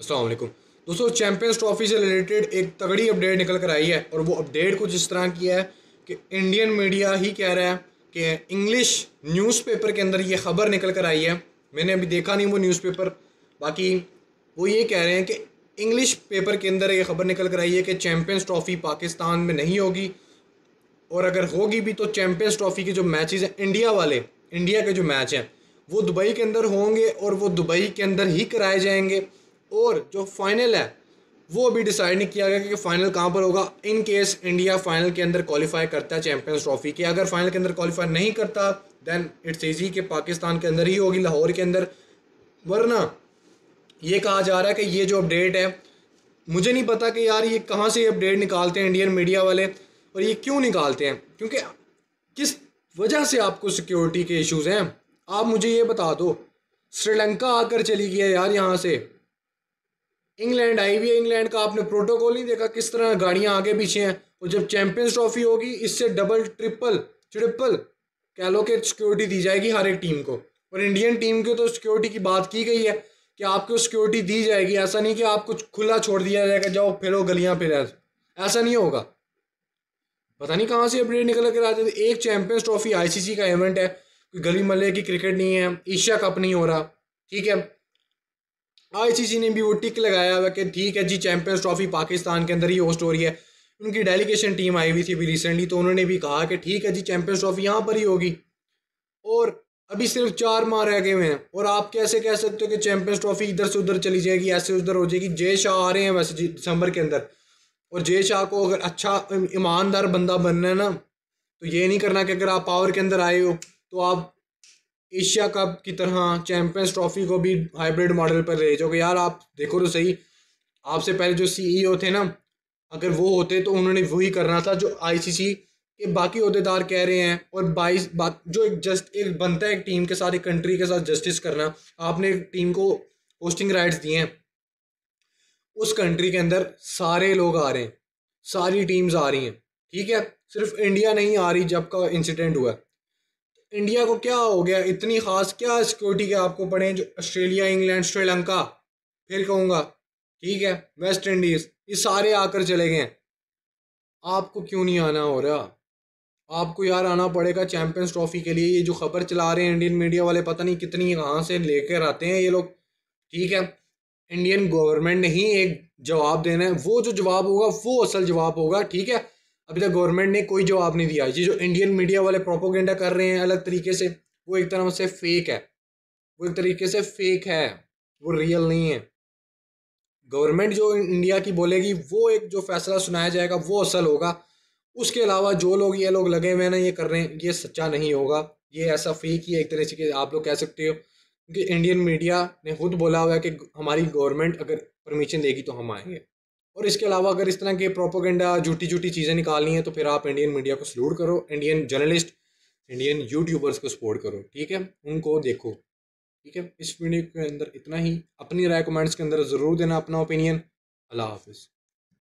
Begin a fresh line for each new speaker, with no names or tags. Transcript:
असलम दोस्तों champions trophy से related एक तगड़ी अपडेट निकल कर आई है और वो अपडेट कुछ इस तरह की है कि इंडियन मीडिया ही कह रहा है कि इंग्लिश न्यूज़पेपर के अंदर ये खबर निकल कर आई है मैंने अभी देखा नहीं वो न्यूज़पेपर बाकी वो ये कह रहे हैं कि इंग्लिश पेपर के अंदर ये खबर निकल कर आई है कि चैम्पियंस ट्रॉफ़ी पाकिस्तान में नहीं होगी और अगर होगी भी तो चैम्पियंस ट्रॉफ़ी के जो मैच हैं इंडिया वाले इंडिया के जो मैच हैं वो दुबई के अंदर होंगे और वो दुबई के अंदर ही कराए जाएंगे और जो फाइनल है वो अभी डिसाइड नहीं किया गया कि फाइनल कहाँ पर होगा इन केस इंडिया फाइनल के अंदर क्वालिफाई करता है चैंपियंस ट्रॉफी के अगर फाइनल के अंदर क्वालिफाई नहीं करता देन इट्स ईजी कि पाकिस्तान के अंदर ही होगी लाहौर के अंदर वरना ये कहा जा रहा है कि ये जो अपडेट है मुझे नहीं पता कि यार ये कहाँ से अपडेट निकालते हैं इंडियन मीडिया वाले और ये क्यों निकालते हैं क्योंकि किस वजह से आपको सिक्योरिटी के इश्यूज़ हैं आप मुझे ये बता दो श्रीलंका आकर चली गई है यार यहाँ से इंग्लैंड आई हुई है इंग्लैंड का आपने प्रोटोकॉल ही देखा किस तरह गाड़ियां आगे पीछे हैं और जब चैंपियंस ट्रॉफी होगी इससे डबल ट्रिपल ट्रिपल कह लो कि सिक्योरिटी दी जाएगी हर एक टीम को और इंडियन टीम की तो सिक्योरिटी की बात की गई है कि आपको सिक्योरिटी दी जाएगी ऐसा नहीं कि आप कुछ खुला छोड़ दिया जाएगा जाओ फिरो गलियाँ फिर ऐसा नहीं होगा पता नहीं कहाँ से अपडेट निकल कर आते जाते एक चैंपियंस ट्रॉफी आईसीसी का इवेंट है कोई गली मल्ले की क्रिकेट नहीं है एशिया कप नहीं हो रहा ठीक है आईसीसी हाँ, ने भी वो टिक लगाया हुआ कि ठीक है जी चैंपियंस ट्रॉफी पाकिस्तान के अंदर ही होस्ट हो रही है उनकी डेलीगेशन टीम आई हुई थी अभी रिसेंटली तो उन्होंने भी कहा कि ठीक है जी चैंपियंस ट्रॉफी यहाँ पर ही होगी और अभी सिर्फ चार माह रह गए हुए हैं और आप कैसे कह सकते हो कि चैंपियंस ट्रॉफी इधर से उधर चली जाएगी ऐसे उधर हो जाएगी जय शाह आ रहे हैं वैसे दिसंबर के अंदर और जय शाह को अगर अच्छा ईमानदार बंदा बनना है ना तो ये नहीं करना कि अगर आप पावर के अंदर आए हो तो आप एशिया कप की तरह चैम्पियंस ट्रॉफी को भी हाइब्रिड मॉडल पर ले जाओगे यार आप देखो तो सही आपसे पहले जो सीईओ e थे ना अगर वो होते तो उन्होंने वही करना था जो आईसीसी के बाकी अहदेदार कह रहे हैं और बाईस बा, जो एक जस्ट एक बनता है एक टीम के साथ एक कंट्री के साथ जस्टिस करना आपने एक टीम को होस्टिंग राइट्स दिए हैं उस कंट्री के अंदर सारे लोग आ रहे हैं सारी टीम्स आ रही हैं ठीक है सिर्फ इंडिया नहीं आ रही जब का इंसिडेंट हुआ इंडिया को क्या हो गया इतनी खास क्या सिक्योरिटी के आपको पड़े जो ऑस्ट्रेलिया इंग्लैंड श्रीलंका फिर कहूँगा ठीक है वेस्ट इंडीज़ ये सारे आकर चले गए आपको क्यों नहीं आना हो रहा आपको यार आना पड़ेगा चैम्पियंस ट्रॉफी के लिए ये जो खबर चला रहे हैं इंडियन मीडिया वाले पता नहीं कितनी कहाँ से लेकर आते हैं ये लोग ठीक है इंडियन गवर्नमेंट ने ही एक जवाब देना है वो जो जवाब होगा वो असल जवाब होगा ठीक है अभी तक गवर्नमेंट ने कोई जवाब नहीं दिया ये जो इंडियन मीडिया वाले प्रोपोगेंडा कर रहे हैं अलग तरीके से वो एक तरह से फेक है वो एक तरीके से फेक है वो रियल नहीं है गवर्नमेंट जो इंडिया की बोलेगी वो एक जो फैसला सुनाया जाएगा वो असल होगा उसके अलावा जो लोग ये लोग लगे हुए हैं ना ये कर रहे हैं ये सच्चा नहीं होगा ये ऐसा फेक ही एक तरह से आप लोग कह सकते हो क्योंकि इंडियन मीडिया ने खुद बोला हुआ है कि हमारी गवर्नमेंट अगर परमिशन देगी तो हम आएंगे और इसके अलावा अगर इस तरह के प्रोपोगेंडा झूठी झूठी चीज़ें निकालनी है तो फिर आप इंडियन मीडिया को सल्यूट करो इंडियन जर्नलिस्ट इंडियन यूट्यूबर्स को सपोर्ट करो ठीक है उनको देखो ठीक है इस वीडियो के अंदर इतना ही अपनी राय कमेंट्स के अंदर ज़रूर देना अपना ओपिनियन अल्लाह हाफिज़